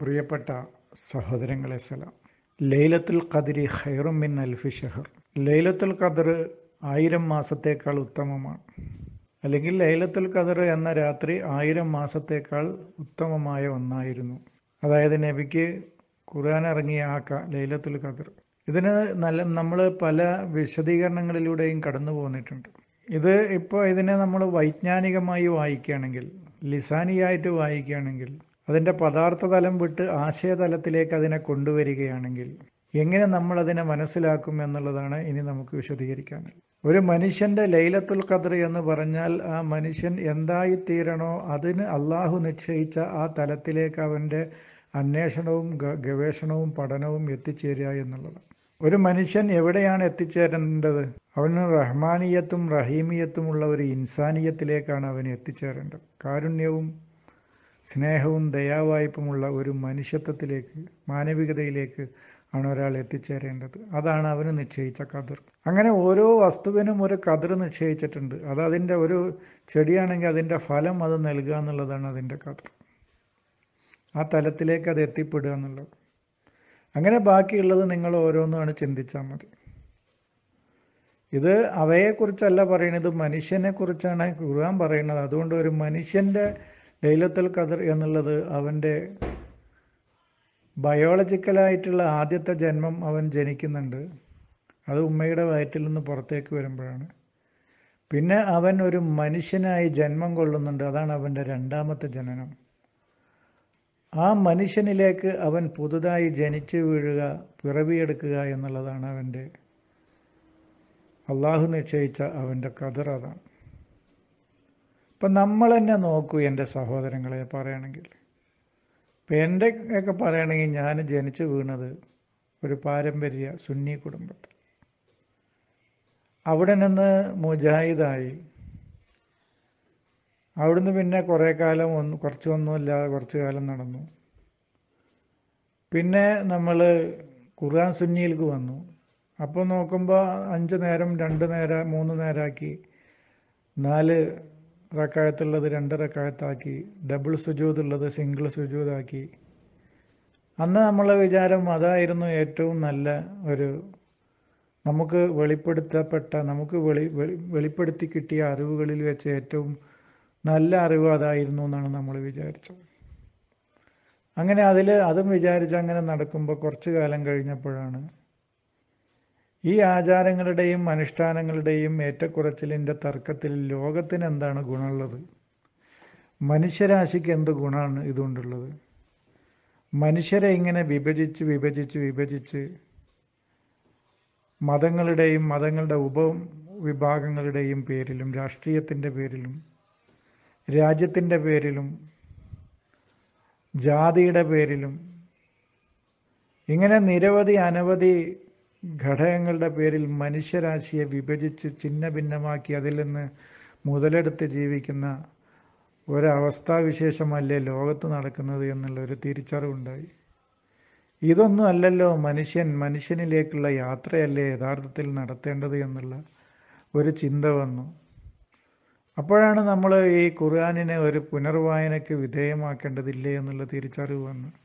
പ്രിയപ്പെട്ട സഹോദരങ്ങളെ സലാം ലൈലത്തുൽ ഖദരി ഖൈറും മിൻ അൽഫി ഷെഹർ ലൈലത്തുൽ ഖദർ ആയിരം മാസത്തേക്കാൾ ഉത്തമമാണ് അല്ലെങ്കിൽ ലൈലത്തുൽ ഖദർ എന്ന രാത്രി ആയിരം മാസത്തേക്കാൾ ഉത്തമമായ ഒന്നായിരുന്നു അതായത് നബിക്ക് ഖുർആൻ ഇറങ്ങിയ ആക്ക ലൈലത്തുൽ ഖദർ ഇതിന് നല്ല നമ്മൾ പല വിശദീകരണങ്ങളിലൂടെയും കടന്നു പോന്നിട്ടുണ്ട് ഇത് ഇപ്പോൾ ഇതിനെ നമ്മൾ വൈജ്ഞാനികമായി വായിക്കുകയാണെങ്കിൽ ലിസാനിയായിട്ട് വായിക്കുകയാണെങ്കിൽ അതിൻ്റെ പദാർത്ഥ തലം വിട്ട് ആശയതലത്തിലേക്ക് അതിനെ കൊണ്ടുവരികയാണെങ്കിൽ എങ്ങനെ നമ്മൾ അതിനെ മനസ്സിലാക്കും എന്നുള്ളതാണ് ഇനി നമുക്ക് വിശദീകരിക്കാനുള്ളത് ഒരു മനുഷ്യൻ്റെ ലൈലത്തുൽ ഖദർ എന്ന് പറഞ്ഞാൽ ആ മനുഷ്യൻ എന്തായി തീരണോ അതിന് അള്ളാഹു നിശ്ചയിച്ച ആ തലത്തിലേക്ക് അവൻ്റെ അന്വേഷണവും ഗവേഷണവും പഠനവും എത്തിച്ചേരുക എന്നുള്ളതാണ് ഒരു മനുഷ്യൻ എവിടെയാണ് എത്തിച്ചേരേണ്ടത് അവന് റഹ്മാനിയത്തും ഉള്ള ഒരു ഇൻസാനിയത്തിലേക്കാണ് അവൻ എത്തിച്ചേരേണ്ടത് കാരുണ്യവും സ്നേഹവും ദയാവായ്പുമുള്ള ഒരു മനുഷ്യത്വത്തിലേക്ക് മാനവികതയിലേക്ക് ആണ് ഒരാൾ എത്തിച്ചേരേണ്ടത് അതാണ് അവന് നിശ്ചയിച്ച കതിർ അങ്ങനെ ഓരോ വസ്തുവിനും ഒരു കതിർ നിശ്ചയിച്ചിട്ടുണ്ട് അത് അതിൻ്റെ ഒരു ചെടിയാണെങ്കിൽ അതിൻ്റെ ഫലം അത് നൽകുക എന്നുള്ളതാണ് അതിൻ്റെ കതിർ ആ തലത്തിലേക്ക് അത് എത്തിപ്പെടുക എന്നുള്ളത് അങ്ങനെ ബാക്കിയുള്ളത് നിങ്ങൾ ഓരോന്നാണ് ചിന്തിച്ചാൽ മതി ഇത് അവയെക്കുറിച്ചല്ല പറയുന്നത് മനുഷ്യനെക്കുറിച്ചാണ് ഖുർആൻ പറയുന്നത് അതുകൊണ്ട് ഒരു മനുഷ്യൻ്റെ ലൈലത്തൽ ഖദർ എന്നുള്ളത് അവൻ്റെ ബയോളജിക്കലായിട്ടുള്ള ആദ്യത്തെ ജന്മം അവൻ ജനിക്കുന്നുണ്ട് അത് ഉമ്മയുടെ വയറ്റിൽ നിന്ന് പുറത്തേക്ക് വരുമ്പോഴാണ് പിന്നെ അവൻ ഒരു മനുഷ്യനായി ജന്മം കൊള്ളുന്നുണ്ട് അതാണ് അവൻ്റെ രണ്ടാമത്തെ ജനനം ആ മനുഷ്യനിലേക്ക് അവൻ പുതുതായി ജനിച്ചു വീഴുക പിറവിയെടുക്കുക എന്നുള്ളതാണ് അവൻ്റെ അള്ളാഹു നിശ്ചയിച്ച അവൻ്റെ കതിർ അതാണ് ഇപ്പം നമ്മൾ തന്നെ നോക്കൂ എൻ്റെ സഹോദരങ്ങളെ പറയുകയാണെങ്കിൽ ഇപ്പം എൻ്റെ ഒക്കെ പറയുകയാണെങ്കിൽ ഞാൻ ജനിച്ചു വീണത് ഒരു പാരമ്പര്യ സുന്നി കുടുംബത്തിൽ അവിടെ നിന്ന് മുജാഹിദായി അവിടുന്ന് പിന്നെ കുറേ കാലം ഒന്ന് കുറച്ചൊന്നുമില്ലാതെ കുറച്ച് കാലം നടന്നു പിന്നെ നമ്മൾ ഖുർആൻ സുന്നിയിലേക്ക് വന്നു അപ്പോൾ നോക്കുമ്പോൾ അഞ്ച് നേരം രണ്ട് നേരം മൂന്ന് നേരമാക്കി നാല് റക്കായത്തുള്ളത് രണ്ട് റക്കായത്താക്കി ഡബിൾ സുജൂതുള്ളത് സിംഗിൾ സുജൂതാക്കി അന്ന് നമ്മളെ വിചാരം അതായിരുന്നു ഏറ്റവും നല്ല ഒരു നമുക്ക് വെളിപ്പെടുത്തപ്പെട്ട നമുക്ക് വെളി വെളിപ്പെടുത്തി കിട്ടിയ അറിവുകളിൽ വെച്ച് ഏറ്റവും നല്ല അറിവ് അതായിരുന്നു എന്നാണ് നമ്മൾ വിചാരിച്ചത് അങ്ങനെ അതിൽ അതും വിചാരിച്ച് അങ്ങനെ നടക്കുമ്പോൾ കുറച്ചു കാലം കഴിഞ്ഞപ്പോഴാണ് ഈ ആചാരങ്ങളുടെയും അനുഷ്ഠാനങ്ങളുടെയും ഏറ്റക്കുറച്ചിലിൻ്റെ തർക്കത്തിൽ ലോകത്തിന് എന്താണ് ഗുണമുള്ളത് മനുഷ്യരാശിക്ക് എന്ത് ഗുണമാണ് ഇതുകൊണ്ടുള്ളത് മനുഷ്യരെ ഇങ്ങനെ വിഭജിച്ച് വിഭജിച്ച് വിഭജിച്ച് മതങ്ങളുടെയും മതങ്ങളുടെ ഉപ വിഭാഗങ്ങളുടെയും പേരിലും രാഷ്ട്രീയത്തിൻ്റെ പേരിലും രാജ്യത്തിൻ്റെ പേരിലും ജാതിയുടെ പേരിലും ഇങ്ങനെ നിരവധി അനവധി ഘടകങ്ങളുടെ പേരിൽ മനുഷ്യരാശിയെ വിഭജിച്ച് ചിന്ന ഭിന്നമാക്കി അതിൽ നിന്ന് മുതലെടുത്ത് ജീവിക്കുന്ന ഒരവസ്ഥാവിശേഷമല്ലേ ലോകത്ത് നടക്കുന്നത് എന്നുള്ള ഒരു തിരിച്ചറിവുണ്ടായി ഇതൊന്നും അല്ലല്ലോ മനുഷ്യൻ മനുഷ്യനിലേക്കുള്ള യാത്രയല്ലേ യഥാർത്ഥത്തിൽ നടത്തേണ്ടത് എന്നുള്ള ഒരു ചിന്ത വന്നു അപ്പോഴാണ് നമ്മൾ ഈ ഖുർആാനിനെ ഒരു പുനർവായനയ്ക്ക് വിധേയമാക്കേണ്ടതില്ലേ എന്നുള്ള തിരിച്ചറിവ് വന്നത്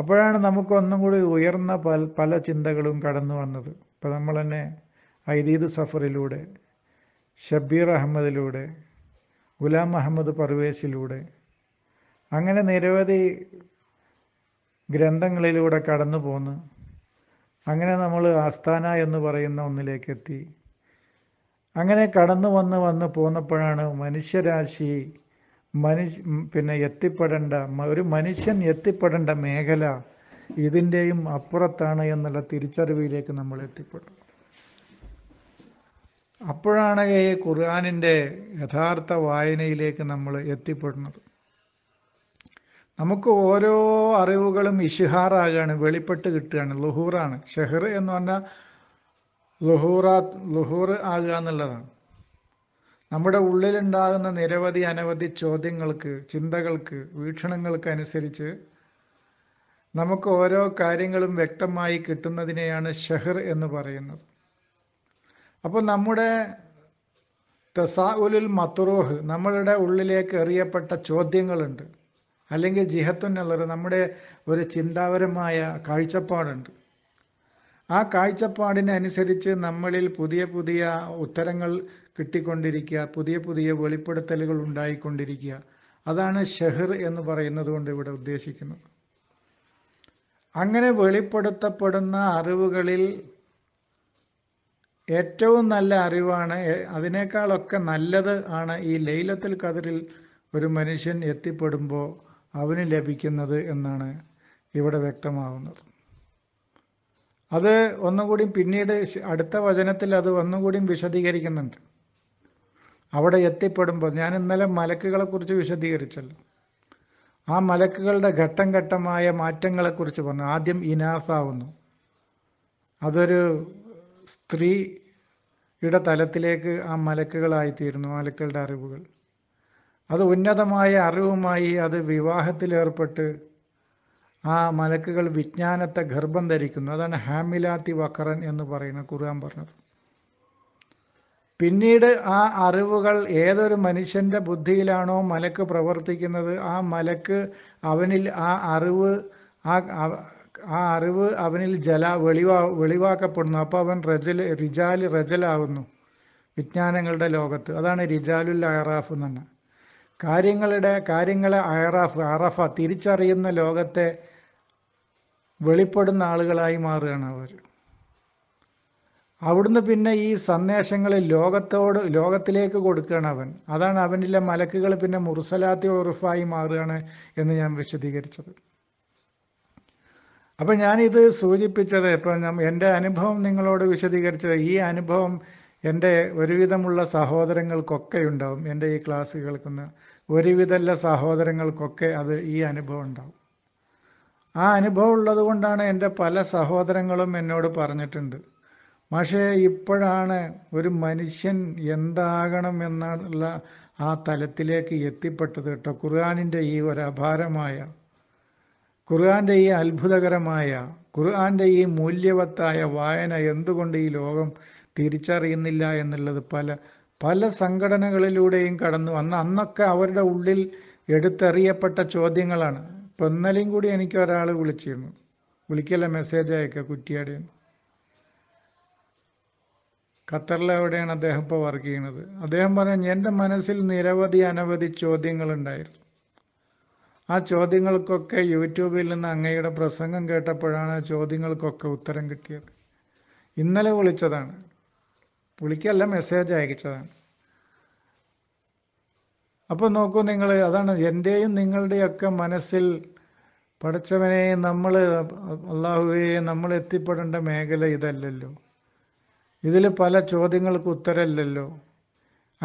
അപ്പോഴാണ് നമുക്ക് ഒന്നും കൂടി ഉയർന്ന പല പല ചിന്തകളും കടന്നു വന്നത് ഇപ്പം നമ്മൾ തന്നെ ഐദീദ് സഫറിലൂടെ ഷബീർ അഹമ്മദിലൂടെ ഗുലാം അഹമ്മദ് പർവേശിലൂടെ അങ്ങനെ നിരവധി ഗ്രന്ഥങ്ങളിലൂടെ കടന്നു പോന്ന് അങ്ങനെ നമ്മൾ ആസ്ഥാന എന്ന് പറയുന്ന ഒന്നിലേക്ക് എത്തി അങ്ങനെ കടന്നു വന്ന് വന്ന് പോന്നപ്പോഴാണ് മനുഷ്യരാശി മനുഷ്യ പിന്നെ എത്തിപ്പെടേണ്ട ഒരു മനുഷ്യൻ എത്തിപ്പെടേണ്ട മേഖല ഇതിൻ്റെയും അപ്പുറത്താണ് എന്നുള്ള തിരിച്ചറിവിലേക്ക് നമ്മൾ എത്തിപ്പെട്ടു അപ്പോഴാണ് ഈ ഖുർആാനിൻ്റെ യഥാർത്ഥ വായനയിലേക്ക് നമ്മൾ എത്തിപ്പെടുന്നത് നമുക്ക് ഓരോ അറിവുകളും ഇഷിഹാറാകാണ് വെളിപ്പെട്ട് കിട്ടുകയാണ് ലുഹൂറാണ് ഷെഹർ എന്ന് പറഞ്ഞാൽ ലുഹൂറാ ലുഹൂർ ആകുക എന്നുള്ളതാണ് നമ്മുടെ ഉള്ളിലുണ്ടാകുന്ന നിരവധി അനവധി ചോദ്യങ്ങൾക്ക് ചിന്തകൾക്ക് വീക്ഷണങ്ങൾക്ക് അനുസരിച്ച് നമുക്ക് ഓരോ കാര്യങ്ങളും വ്യക്തമായി കിട്ടുന്നതിനെയാണ് ഷെഹർ എന്ന് പറയുന്നത് അപ്പോൾ നമ്മുടെ തസാഉലുൽ മത്തുറോഹ് നമ്മളുടെ ഉള്ളിലേക്ക് എറിയപ്പെട്ട ചോദ്യങ്ങളുണ്ട് അല്ലെങ്കിൽ ജിഹത്തുന്നല്ലത് നമ്മുടെ ഒരു ചിന്താപരമായ കാഴ്ചപ്പാടുണ്ട് ആ കാഴ്ചപ്പാടിനനുസരിച്ച് നമ്മളിൽ പുതിയ പുതിയ ഉത്തരങ്ങൾ കിട്ടിക്കൊണ്ടിരിക്കുക പുതിയ പുതിയ വെളിപ്പെടുത്തലുകൾ ഉണ്ടായിക്കൊണ്ടിരിക്കുക അതാണ് ഷെഹർ എന്ന് പറയുന്നത് കൊണ്ട് ഇവിടെ ഉദ്ദേശിക്കുന്നത് അങ്ങനെ വെളിപ്പെടുത്തപ്പെടുന്ന അറിവുകളിൽ ഏറ്റവും നല്ല അറിവാണ് അതിനേക്കാളൊക്കെ നല്ലത് ആണ് ഈ ലൈലത്തിൽ കതിരിൽ ഒരു മനുഷ്യൻ എത്തിപ്പെടുമ്പോൾ അവന് ലഭിക്കുന്നത് എന്നാണ് ഇവിടെ വ്യക്തമാവുന്നത് അത് ഒന്നുകൂടി പിന്നീട് അടുത്ത വചനത്തിൽ അത് ഒന്നുകൂടി വിശദീകരിക്കുന്നുണ്ട് അവിടെ എത്തിപ്പെടുമ്പോൾ ഞാൻ ഇന്നലെ മലക്കുകളെക്കുറിച്ച് വിശദീകരിച്ചല്ലോ ആ മലക്കുകളുടെ ഘട്ടം ഘട്ടമായ മാറ്റങ്ങളെക്കുറിച്ച് പറഞ്ഞു ആദ്യം ഇനാസാവുന്നു അതൊരു സ്ത്രീയുടെ തലത്തിലേക്ക് ആ മലക്കുകളായിത്തീരുന്നു മലക്കുകളുടെ അറിവുകൾ അത് ഉന്നതമായ അറിവുമായി അത് വിവാഹത്തിലേർപ്പെട്ട് ആ മലക്കുകൾ വിജ്ഞാനത്തെ ഗർഭം ധരിക്കുന്നു അതാണ് ഹാമിലാത്തി വക്കറൻ എന്ന് പറയുന്ന ഖുർആൻ പറഞ്ഞത് പിന്നീട് ആ അറിവുകൾ ഏതൊരു മനുഷ്യൻ്റെ ബുദ്ധിയിലാണോ മലക്ക് പ്രവർത്തിക്കുന്നത് ആ മലക്ക് അവനിൽ ആ അറിവ് ആ അറിവ് അവനിൽ ജല വെളിവാ വെളിവാക്കപ്പെടുന്നു അപ്പോൾ അവൻ റജൽ റിജാൽ റജലാകുന്നു വിജ്ഞാനങ്ങളുടെ ലോകത്ത് അതാണ് റിജാലുൽ അറാഫ് എന്ന് പറഞ്ഞാൽ കാര്യങ്ങളുടെ കാര്യങ്ങളെ അയറാഫ് അറഫ തിരിച്ചറിയുന്ന ലോകത്തെ വെളിപ്പെടുന്ന ആളുകളായി മാറുകയാണ് അവർ അവിടുന്ന് പിന്നെ ഈ സന്ദേശങ്ങളെ ലോകത്തോട് ലോകത്തിലേക്ക് കൊടുക്കുകയാണ് അവൻ അതാണ് അവനിലെ മലക്കുകൾ പിന്നെ മുർസലാത്തി ഉറുഫായി മാറുകയാണ് എന്ന് ഞാൻ വിശദീകരിച്ചത് അപ്പം ഞാനിത് സൂചിപ്പിച്ചത് ഇപ്പം എൻ്റെ അനുഭവം നിങ്ങളോട് വിശദീകരിച്ചത് ഈ അനുഭവം എൻ്റെ ഒരുവിധമുള്ള സഹോദരങ്ങൾക്കൊക്കെ ഉണ്ടാവും എൻ്റെ ഈ ക്ലാസ് കേൾക്കുന്ന ഒരുവിധമുള്ള സഹോദരങ്ങൾക്കൊക്കെ അത് ഈ അനുഭവം ഉണ്ടാവും ആ അനുഭവം ഉള്ളത് കൊണ്ടാണ് എൻ്റെ പല സഹോദരങ്ങളും എന്നോട് പറഞ്ഞിട്ടുണ്ട് പക്ഷേ ഇപ്പോഴാണ് ഒരു മനുഷ്യൻ എന്താകണം എന്നുള്ള ആ തലത്തിലേക്ക് എത്തിപ്പെട്ടത് കേട്ടോ ഖുർആാനിൻ്റെ ഈ ഒരു അപാരമായ ഖുർആാൻ്റെ ഈ അത്ഭുതകരമായ ഖുർആാൻ്റെ ഈ മൂല്യവത്തായ വായന എന്തുകൊണ്ട് ഈ ലോകം തിരിച്ചറിയുന്നില്ല എന്നുള്ളത് പല പല സംഘടനകളിലൂടെയും കടന്നു വന്ന് അന്നൊക്കെ അവരുടെ ഉള്ളിൽ എടുത്തെറിയപ്പെട്ട ചോദ്യങ്ങളാണ് ഇപ്പം ഇന്നലെയും കൂടി എനിക്ക് ഒരാൾ വിളിച്ചിരുന്നു വിളിക്കല്ല മെസ്സേജ് അയക്ക കുറ്റിയാടി ഖത്തറിൽ എവിടെയാണ് അദ്ദേഹം ഇപ്പോൾ വർക്ക് ചെയ്യുന്നത് അദ്ദേഹം പറഞ്ഞു എൻ്റെ മനസ്സിൽ നിരവധി അനവധി ചോദ്യങ്ങളുണ്ടായിരുന്നു ആ ചോദ്യങ്ങൾക്കൊക്കെ യൂട്യൂബിൽ നിന്ന് അങ്ങയുടെ പ്രസംഗം കേട്ടപ്പോഴാണ് ആ ചോദ്യങ്ങൾക്കൊക്കെ ഉത്തരം കിട്ടിയത് ഇന്നലെ വിളിച്ചതാണ് പുളിക്കല്ല മെസ്സേജ് അയച്ചതാണ് അപ്പോൾ നോക്കൂ നിങ്ങൾ അതാണ് എൻ്റെയും നിങ്ങളുടെയൊക്കെ മനസ്സിൽ പഠിച്ചവനെ നമ്മൾ അള്ളാഹുവേയും നമ്മൾ എത്തിപ്പെടേണ്ട മേഖല ഇതല്ലല്ലോ ഇതിൽ പല ചോദ്യങ്ങൾക്ക് ഉത്തരമല്ലല്ലോ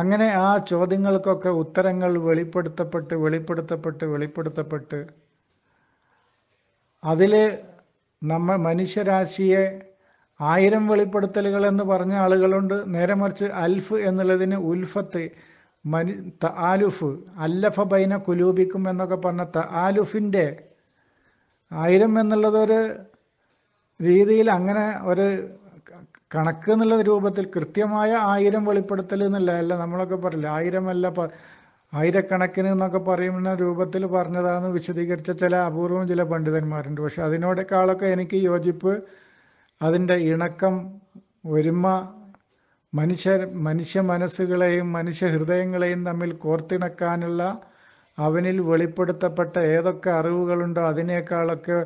അങ്ങനെ ആ ചോദ്യങ്ങൾക്കൊക്കെ ഉത്തരങ്ങൾ വെളിപ്പെടുത്തപ്പെട്ട് വെളിപ്പെടുത്തപ്പെട്ട് വെളിപ്പെടുത്തപ്പെട്ട് അതിൽ നമ്മ മനുഷ്യരാശിയെ ആയിരം വെളിപ്പെടുത്തലുകൾ എന്ന് പറഞ്ഞ ആളുകളുണ്ട് നേരെ മറിച്ച് അൽഫ് എന്നുള്ളതിന് ഉൽഫത്ത് മനു ത ആലുഫ് അല്ലഫ ബൈന കുലൂപിക്കും എന്നൊക്കെ പറഞ്ഞ ത ആലുഫിൻ്റെ ആയിരം എന്നുള്ളതൊരു രീതിയിൽ അങ്ങനെ ഒരു കണക്ക് എന്നുള്ള രൂപത്തിൽ കൃത്യമായ ആയിരം വെളിപ്പെടുത്തൽ എന്നല്ല അല്ല നമ്മളൊക്കെ പറയില്ല ആയിരമല്ല പ ആയിരക്കണക്കിന് എന്നൊക്കെ പറയുന്ന രൂപത്തിൽ പറഞ്ഞതാണെന്ന് വിശദീകരിച്ച ചില അപൂർവം ചില പണ്ഡിതന്മാരുണ്ട് പക്ഷെ അതിനോടൊക്കെ ആളൊക്കെ എനിക്ക് യോജിപ്പ് അതിൻ്റെ ഇണക്കം ഒരുമ മനുഷ്യ മനുഷ്യ മനസ്സുകളെയും മനുഷ്യ ഹൃദയങ്ങളെയും തമ്മിൽ കോർത്തിണക്കാനുള്ള അവനിൽ വെളിപ്പെടുത്തപ്പെട്ട ഏതൊക്കെ അറിവുകളുണ്ടോ അതിനേക്കാളൊക്കെ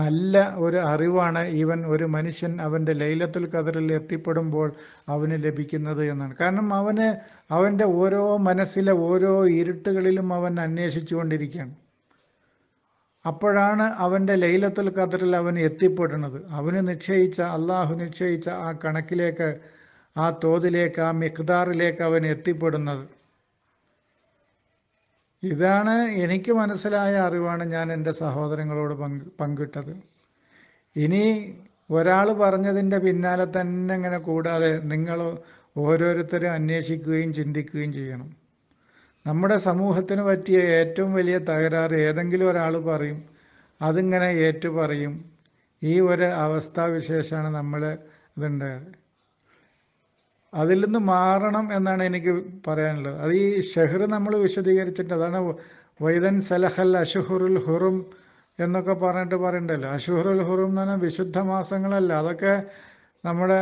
നല്ല ഒരു അറിവാണ് ഇവൻ ഒരു മനുഷ്യൻ അവൻ്റെ ലൈലത്തുൽ കതറിൽ എത്തിപ്പെടുമ്പോൾ അവന് ലഭിക്കുന്നത് എന്നാണ് കാരണം അവന് അവൻ്റെ ഓരോ മനസ്സിലെ ഓരോ ഇരുട്ടുകളിലും അവൻ അന്വേഷിച്ചു അപ്പോഴാണ് അവൻ്റെ ലൈലത്തുൽ ഖദറിൽ അവൻ എത്തിപ്പെടുന്നത് അവന് നിശ്ചയിച്ച അള്ളാഹു നിശ്ചയിച്ച ആ കണക്കിലേക്ക് ആ തോതിലേക്ക് ആ മിക്താറിലേക്ക് അവൻ എത്തിപ്പെടുന്നത് ഇതാണ് എനിക്ക് മനസ്സിലായ അറിവാണ് ഞാൻ എൻ്റെ സഹോദരങ്ങളോട് പങ്ക് പങ്കിട്ടത് ഇനി ഒരാൾ പറഞ്ഞതിൻ്റെ പിന്നാലെ തന്നെ ഇങ്ങനെ കൂടാതെ നിങ്ങൾ ഓരോരുത്തരും അന്വേഷിക്കുകയും ചിന്തിക്കുകയും ചെയ്യണം നമ്മുടെ സമൂഹത്തിന് പറ്റിയ ഏറ്റവും വലിയ തകരാറ് ഏതെങ്കിലും ഒരാൾ പറയും അതിങ്ങനെ ഏറ്റു പറയും ഈ ഒരു അവസ്ഥാവിശേഷമാണ് നമ്മൾ ഇതുണ്ടായത് അതിൽ നിന്ന് മാറണം എന്നാണ് എനിക്ക് പറയാനുള്ളത് അത് ഈ ഷെഹർ നമ്മൾ വിശദീകരിച്ചിട്ട് അതാണ് വൈദൻ സലഹൽ അഷുഹുറുൽ ഹുറും എന്നൊക്കെ പറഞ്ഞിട്ട് പറയണ്ടല്ലോ അഷുഹുറുൽ ഹുറും എന്ന് പറഞ്ഞാൽ വിശുദ്ധ മാസങ്ങളല്ല അതൊക്കെ നമ്മുടെ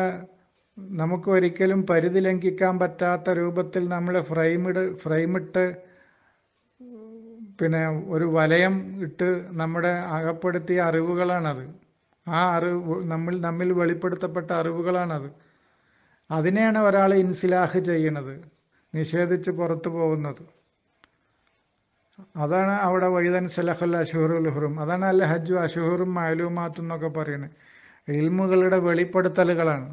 നമുക്ക് ഒരിക്കലും പരിധി ലംഘിക്കാൻ പറ്റാത്ത രൂപത്തിൽ നമ്മൾ ഫ്രെയിമിട് ഫ്രെയിമിട്ട് പിന്നെ ഒരു വലയം ഇട്ട് നമ്മുടെ അകപ്പെടുത്തിയ അറിവുകളാണത് ആ അറിവ് നമ്മൾ നമ്മിൽ വെളിപ്പെടുത്തപ്പെട്ട അറിവുകളാണത് അതിനെയാണ് ഒരാൾ ഇൻസിലാഹ് ചെയ്യണത് നിഷേധിച്ച് പുറത്തു പോകുന്നത് അതാണ് അവിടെ വൈദൻ സലഹുൽ അഷുഹുൽ ഹുറും അതാണ് അല്ല ഹജ്ജു അഷുഹുറും മഅലൂമാത്തും എന്നൊക്കെ പറയുന്നത് ഇൽമുകളുടെ വെളിപ്പെടുത്തലുകളാണ്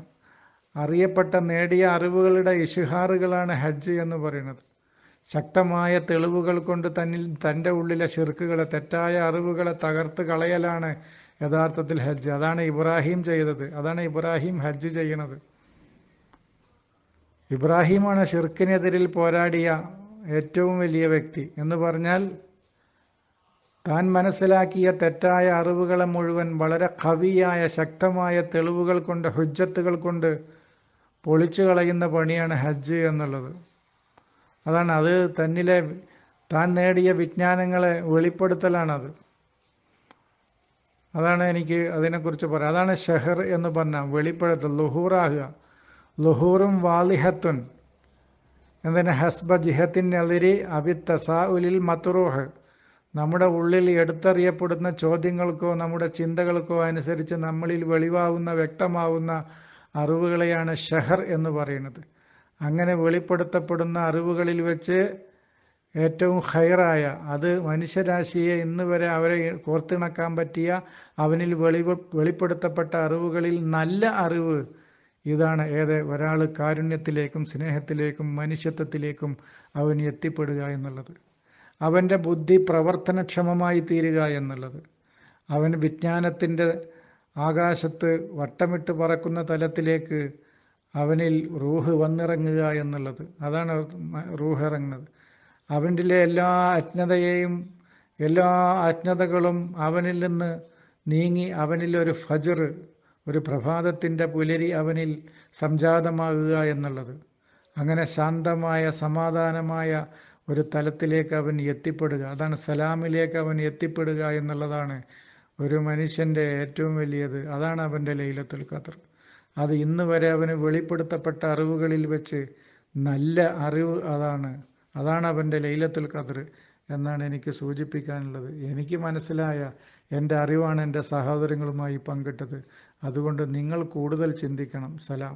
അറിയപ്പെട്ട നേടിയ അറിവുകളുടെ ഇഷിഹാറുകളാണ് ഹജ്ജ് എന്ന് പറയുന്നത് ശക്തമായ തെളിവുകൾ കൊണ്ട് തന്നിൽ തൻ്റെ ഉള്ളിലെ ശിർക്കുകളെ തെറ്റായ അറിവുകളെ തകർത്ത് കളയലാണ് യഥാർത്ഥത്തിൽ ഹജ്ജ് അതാണ് ഇബ്രാഹിം ചെയ്തത് അതാണ് ഇബ്രാഹിം ഹജ്ജ് ചെയ്യണത് ഇബ്രാഹിമാണ് ഷിർക്കിനെതിരിൽ പോരാടിയ ഏറ്റവും വലിയ വ്യക്തി എന്ന് പറഞ്ഞാൽ താൻ മനസ്സിലാക്കിയ തെറ്റായ അറിവുകളെ മുഴുവൻ വളരെ കവിയായ ശക്തമായ തെളിവുകൾ കൊണ്ട് ഹുജ്ജത്തുകൾ കൊണ്ട് പൊളിച്ചു കളയുന്ന പണിയാണ് ഹജ്ജ് എന്നുള്ളത് അതാണ് അത് തന്നിലെ താൻ നേടിയ വിജ്ഞാനങ്ങളെ വെളിപ്പെടുത്തലാണത് അതാണ് എനിക്ക് അതിനെക്കുറിച്ച് പറയാം അതാണ് ഷെഹർ എന്ന് പറഞ്ഞാൽ വെളിപ്പെടുത്തൽ ലുഹൂറാകുക ലുഹൂറും വാലിഹത്തുൻ എന്തിന് ഹസ്ബ ജിഹത്തിൻ എതിരി അബിത്തസാ ഉലിൽ മത്തുറൂഹ് നമ്മുടെ ഉള്ളിൽ എടുത്തറിയപ്പെടുന്ന ചോദ്യങ്ങൾക്കോ നമ്മുടെ ചിന്തകൾക്കോ അനുസരിച്ച് നമ്മളിൽ വെളിവാവുന്ന വ്യക്തമാവുന്ന അറിവുകളെയാണ് ഷെഹർ എന്ന് പറയുന്നത് അങ്ങനെ വെളിപ്പെടുത്തപ്പെടുന്ന അറിവുകളിൽ വെച്ച് ഏറ്റവും ഹയറായ അത് മനുഷ്യരാശിയെ ഇന്ന് വരെ അവരെ കോർത്തിണക്കാൻ പറ്റിയ അവനിൽ വെളിവ വെളിപ്പെടുത്തപ്പെട്ട അറിവുകളിൽ നല്ല അറിവ് ഇതാണ് ഏത് ഒരാൾ കാരുണ്യത്തിലേക്കും സ്നേഹത്തിലേക്കും മനുഷ്യത്വത്തിലേക്കും അവൻ എത്തിപ്പെടുക എന്നുള്ളത് അവൻ്റെ ബുദ്ധി പ്രവർത്തനക്ഷമമായി തീരുക എന്നുള്ളത് അവൻ വിജ്ഞാനത്തിൻ്റെ ആകാശത്ത് വട്ടമിട്ട് പറക്കുന്ന തലത്തിലേക്ക് അവനിൽ റൂഹ് വന്നിറങ്ങുക എന്നുള്ളത് അതാണ് റൂഹ് ഇറങ്ങുന്നത് അവൻ്റെ എല്ലാ അജ്ഞതയെയും എല്ലാ അജ്ഞതകളും അവനിൽ നിന്ന് നീങ്ങി അവനിൽ ഒരു ഫജർ ഒരു പ്രഭാതത്തിൻ്റെ പുലരി അവനിൽ സംജാതമാകുക എന്നുള്ളത് അങ്ങനെ ശാന്തമായ സമാധാനമായ ഒരു തലത്തിലേക്ക് അവൻ എത്തിപ്പെടുക അതാണ് സലാമിലേക്ക് അവൻ എത്തിപ്പെടുക എന്നുള്ളതാണ് ഒരു മനുഷ്യൻ്റെ ഏറ്റവും വലിയത് അതാണ് അവൻ്റെ ലൈലത്തുൽ ഖദർ അത് ഇന്ന് വരെ അവന് വെളിപ്പെടുത്തപ്പെട്ട അറിവുകളിൽ വെച്ച് നല്ല അറിവ് അതാണ് അതാണ് അവൻ്റെ ലൈലത്തുൽ ഖദർ എന്നാണ് എനിക്ക് സൂചിപ്പിക്കാനുള്ളത് എനിക്ക് മനസ്സിലായ എൻ്റെ അറിവാണ് എൻ്റെ സഹോദരങ്ങളുമായി പങ്കിട്ടത് അതുകൊണ്ട് നിങ്ങൾ കൂടുതൽ ചിന്തിക്കണം സലാം